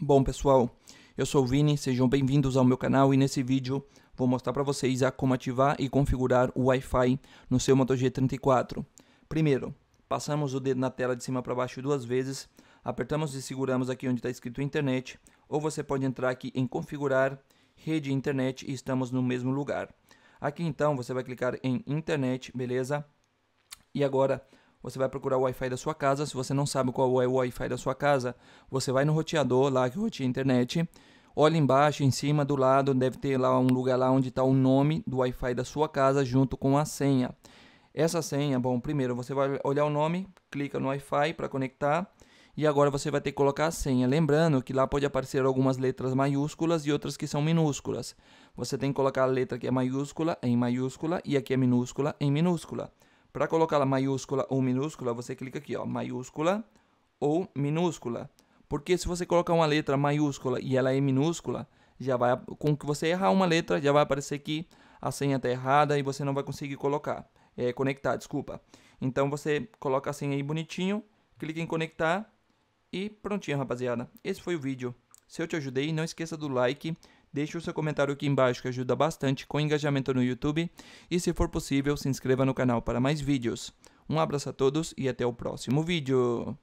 Bom pessoal, eu sou o Vini, sejam bem-vindos ao meu canal e nesse vídeo vou mostrar para vocês a como ativar e configurar o Wi-Fi no seu Moto G34. Primeiro, passamos o dedo na tela de cima para baixo duas vezes, apertamos e seguramos aqui onde está escrito internet, ou você pode entrar aqui em configurar rede internet e estamos no mesmo lugar. Aqui então você vai clicar em internet, beleza? E agora você vai procurar o Wi-Fi da sua casa. Se você não sabe qual é o Wi-Fi da sua casa, você vai no roteador lá que é roteia a internet. Olha embaixo, em cima, do lado, deve ter lá um lugar lá onde está o nome do Wi-Fi da sua casa junto com a senha. Essa senha, bom, primeiro você vai olhar o nome, clica no Wi-Fi para conectar e agora você vai ter que colocar a senha. Lembrando que lá pode aparecer algumas letras maiúsculas e outras que são minúsculas. Você tem que colocar a letra que é maiúscula em maiúscula e a que é minúscula em minúscula. Para colocá-la maiúscula ou minúscula, você clica aqui, ó, maiúscula ou minúscula. Porque se você colocar uma letra maiúscula e ela é minúscula, já vai com que você errar uma letra, já vai aparecer aqui a senha está errada e você não vai conseguir colocar, é, conectar, desculpa. Então você coloca a senha aí bonitinho, clica em conectar e prontinho, rapaziada. Esse foi o vídeo. Se eu te ajudei, não esqueça do like, Deixe o seu comentário aqui embaixo que ajuda bastante com engajamento no YouTube e se for possível se inscreva no canal para mais vídeos. Um abraço a todos e até o próximo vídeo.